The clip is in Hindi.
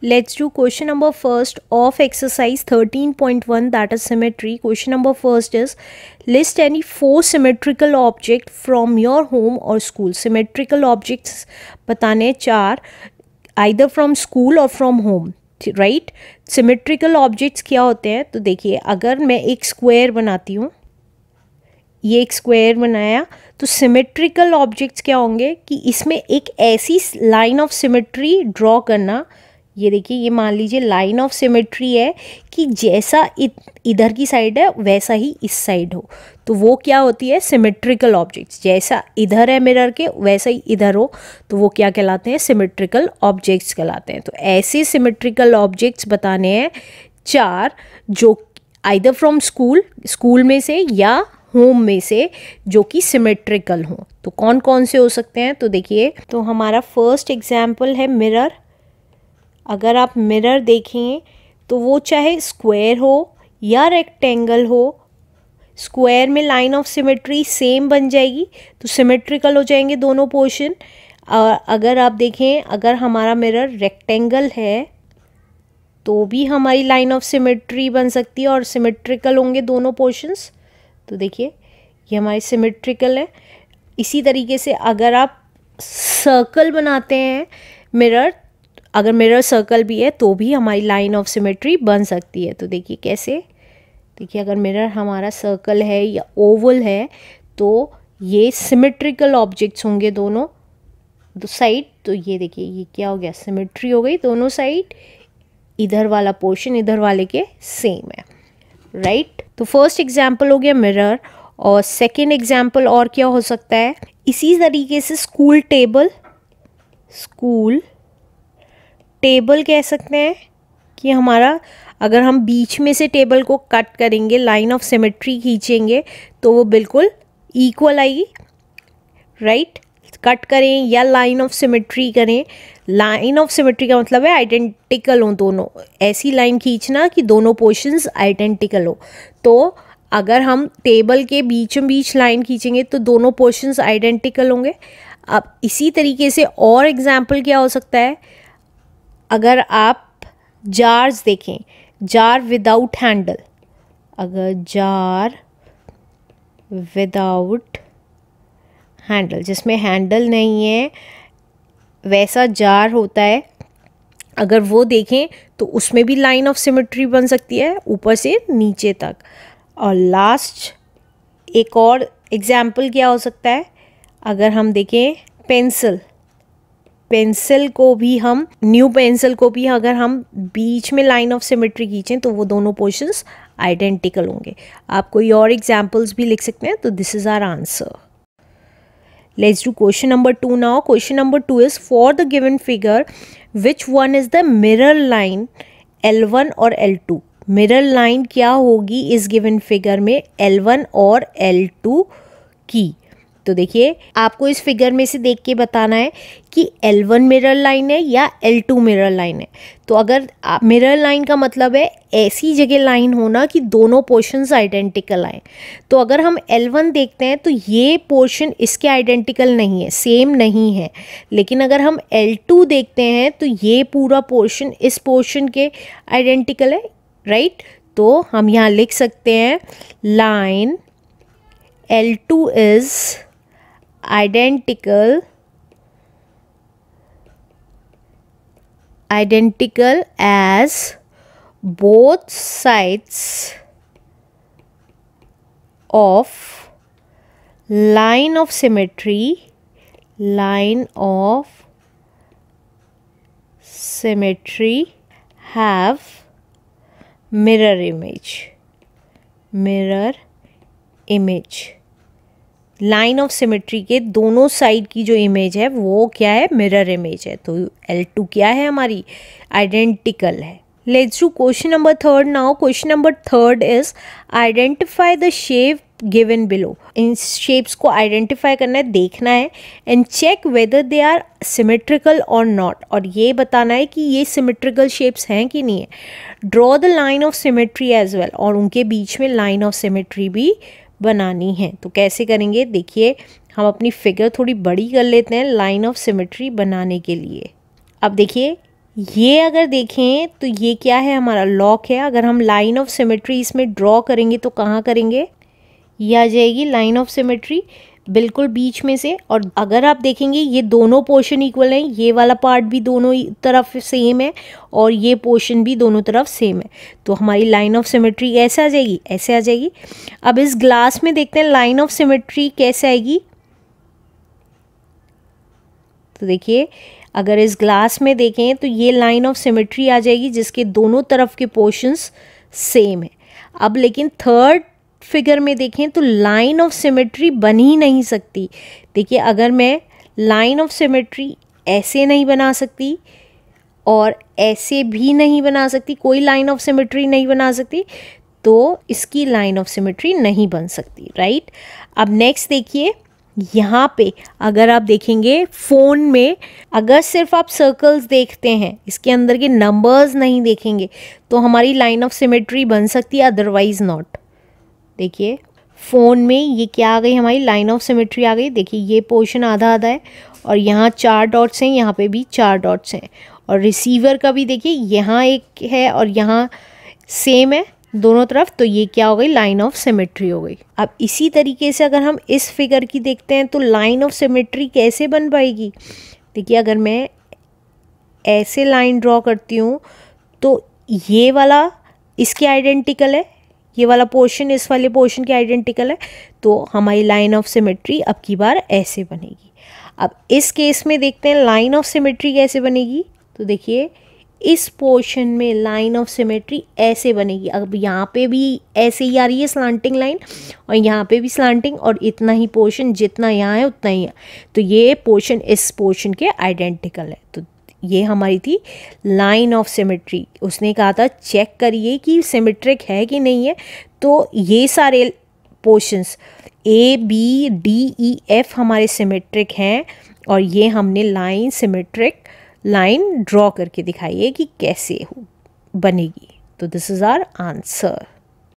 Let's do question number first of exercise 13.1 that is symmetry. Question number first is list any four symmetrical object from your home or school. Symmetrical objects बताने चार either from school or from home. Right symmetrical objects क्या होते हैं तो देखिए अगर मैं एक स्क्वायर बनाती हूँ ये एक स्क्वायर बनाया तो सिमेट्रिकल ऑब्जेक्ट्स क्या होंगे कि इसमें एक ऐसी लाइन ऑफ सिमेट्री ड्रॉ करना ये देखिए ये मान लीजिए लाइन ऑफ सिमेट्री है कि जैसा इधर की साइड है वैसा ही इस साइड हो तो वो क्या होती है सिमेट्रिकल ऑब्जेक्ट्स जैसा इधर है मिरर के वैसा ही इधर हो तो वो क्या कहलाते हैं सिमेट्रिकल ऑब्जेक्ट्स कहलाते हैं तो ऐसे सिमेट्रिकल ऑब्जेक्ट्स बताने हैं चार जो आइदर फ्रॉम स्कूल स्कूल में से या होम में से जो कि सिमेट्रिकल हो तो कौन कौन से हो सकते हैं तो देखिए तो हमारा फर्स्ट एग्जाम्पल है मिरर अगर आप मिरर देखें तो वो चाहे स्क्वायर हो या रेक्टेंगल हो स्क्वायर में लाइन ऑफ सिमेट्री सेम बन जाएगी तो सिमेट्रिकल हो जाएंगे दोनों पोर्शन और अगर आप देखें अगर हमारा मिरर रेक्टेंगल है तो भी हमारी लाइन ऑफ सिमेट्री बन सकती है और सिमेट्रिकल होंगे दोनों पोर्शंस तो देखिए ये हमारी सिमेट्रिकल है इसी तरीके से अगर आप सर्कल बनाते हैं मिरर अगर मिरर सर्कल भी है तो भी हमारी लाइन ऑफ सिमेट्री बन सकती है तो देखिए कैसे देखिए अगर मिरर हमारा सर्कल है या ओवल है तो ये सिमेट्रिकल ऑब्जेक्ट्स होंगे दोनों दो साइड तो ये देखिए ये क्या हो गया सिमेट्री हो गई दोनों साइड इधर वाला पोर्शन इधर वाले के सेम है राइट right? तो फर्स्ट एग्जाम्पल हो गया मिरर और सेकेंड एग्जाम्पल और क्या हो सकता है इसी तरीके से स्कूल टेबल स्कूल टेबल कह सकते हैं कि हमारा अगर हम बीच में से टेबल को कट करेंगे लाइन ऑफ सिमेट्री खींचेंगे तो वो बिल्कुल इक्वल आएगी राइट कट करें या लाइन ऑफ सिमेट्री करें लाइन ऑफ सिमेट्री का मतलब है आइडेंटिकल हो दोनों ऐसी लाइन खींचना कि दोनों पोर्शंस आइडेंटिकल हो तो अगर हम टेबल के बीचों बीच लाइन खींचेंगे तो दोनों पोर्शंस आइडेंटिकल होंगे अब इसी तरीके से और एग्जाम्पल क्या हो सकता है अगर आप जार्स देखें जार विदाउट हैंडल अगर जार विदाउट हैंडल जिसमें हैंडल नहीं है वैसा जार होता है अगर वो देखें तो उसमें भी लाइन ऑफ सिमेट्री बन सकती है ऊपर से नीचे तक और लास्ट एक और एग्ज़ाम्पल क्या हो सकता है अगर हम देखें पेंसिल पेंसिल को भी हम न्यू पेंसिल को भी अगर हम बीच में लाइन ऑफ सिमेट्री खींचें तो वो दोनों पोर्शंस आइडेंटिकल होंगे आप कोई और एग्जाम्पल्स भी लिख सकते हैं तो this is our answer let's do question number two now question number two is for the given figure which one is the mirror line L one और एल टू मिरर लाइन क्या होगी इस गिवन फिगर में एल वन और एल टू की तो देखिए आपको इस फिगर में से देख के बताना है कि एल वन मिरर लाइन है या एल टू मिरर लाइन है तो अगर मिरर लाइन का मतलब है ऐसी जगह लाइन होना कि दोनों पोर्शंस आइडेंटिकल आए तो अगर हम एल वन देखते हैं तो ये पोर्शन इसके आइडेंटिकल नहीं है सेम नहीं है लेकिन अगर हम एल टू देखते हैं तो ये पूरा पोर्शन इस पोर्शन के आइडेंटिकल है राइट तो हम यहाँ लिख सकते हैं line L two is identical identical as both sides of line of symmetry line of symmetry have mirror image mirror image line of symmetry के दोनों साइड की जो इमेज है वो क्या है मिरर इमेज है तो एल टू क्या है हमारी आइडेंटिकल है let's do question number third now question number third is identify the shape given below इन शेप्स को आइडेंटिफाई करना है देखना है and check whether they are symmetrical और नॉट और ये बताना है कि ये सिमेट्रिकल शेप्स हैं कि नहीं है draw the line of symmetry as well और उनके बीच में लाइन ऑफ सिमेट्री भी बनानी है तो कैसे करेंगे देखिए हम अपनी फिगर थोड़ी बड़ी कर लेते हैं लाइन ऑफ सिमेट्री बनाने के लिए अब देखिए ये अगर देखें तो ये क्या है हमारा लॉक है अगर हम लाइन ऑफ सिमेट्री इसमें ड्रॉ करेंगे तो कहाँ करेंगे ये आ जाएगी लाइन ऑफ सिमेट्री बिल्कुल बीच में से और अगर आप देखेंगे ये दोनों पोर्शन इक्वल हैं ये वाला पार्ट भी दोनों तरफ सेम है और ये पोर्शन भी दोनों तरफ सेम है तो हमारी लाइन ऑफ सिमेट्री ऐसे आ जाएगी ऐसे आ जाएगी अब इस ग्लास में देखते हैं लाइन ऑफ सिमेट्री कैसे आएगी तो देखिए अगर इस ग्लास में देखें तो ये लाइन ऑफ सिमेट्री आ जाएगी जिसके दोनों तरफ के पोर्शंस सेम है अब लेकिन थर्ड फिगर में देखें तो लाइन ऑफ सिमेट्री बन ही नहीं सकती देखिए अगर मैं लाइन ऑफ सिमेट्री ऐसे नहीं बना सकती और ऐसे भी नहीं बना सकती कोई लाइन ऑफ सिमेट्री नहीं बना सकती तो इसकी लाइन ऑफ सिमेट्री नहीं बन सकती राइट अब नेक्स्ट देखिए यहाँ पे अगर आप देखेंगे फ़ोन में अगर सिर्फ आप सर्कल्स देखते हैं इसके अंदर के नंबर्स नहीं देखेंगे तो हमारी लाइन ऑफ सिमेट्री बन सकती है अदरवाइज़ नॉट देखिए फ़ोन में ये क्या आ गई हमारी लाइन ऑफ सिमेट्री आ गई देखिए ये पोर्शन आधा आधा है और यहाँ चार डॉट्स हैं यहाँ पे भी चार डॉट्स हैं और रिसीवर का भी देखिए यहाँ एक है और यहाँ सेम है दोनों तरफ तो ये क्या हो गई लाइन ऑफ सिमेट्री हो गई अब इसी तरीके से अगर हम इस फिगर की देखते हैं तो लाइन ऑफ सिमेट्री कैसे बन पाएगी देखिए अगर मैं ऐसे लाइन ड्रॉ करती हूँ तो ये वाला इसके आइडेंटिकल है ये वाला पोर्शन इस वाले पोर्शन के आइडेंटिकल है तो हमारी लाइन ऑफ सिमेट्री अब की बार ऐसे बनेगी अब इस केस में देखते हैं लाइन ऑफ सिमेट्री कैसे बनेगी तो देखिए इस पोर्शन में लाइन ऑफ सिमेट्री ऐसे बनेगी अब यहाँ पे भी ऐसे ही आ रही है स्लांटिंग लाइन और यहाँ पे भी स्लांटिंग और इतना ही पोर्शन जितना यहाँ है उतना ही है तो ये पोर्शन इस पोर्शन के आइडेंटिकल है तो ये हमारी थी लाइन ऑफ सिमेट्री उसने कहा था चेक करिए कि सिमेट्रिक है कि नहीं है तो ये सारे portions A B D E e, F हमारे सिमेट्रिक हैं और ये हमने लाइन सिमेट्रिक लाइन ड्रॉ करके दिखाई है कि कैसे हो बनेगी तो दिस इज़ आर आंसर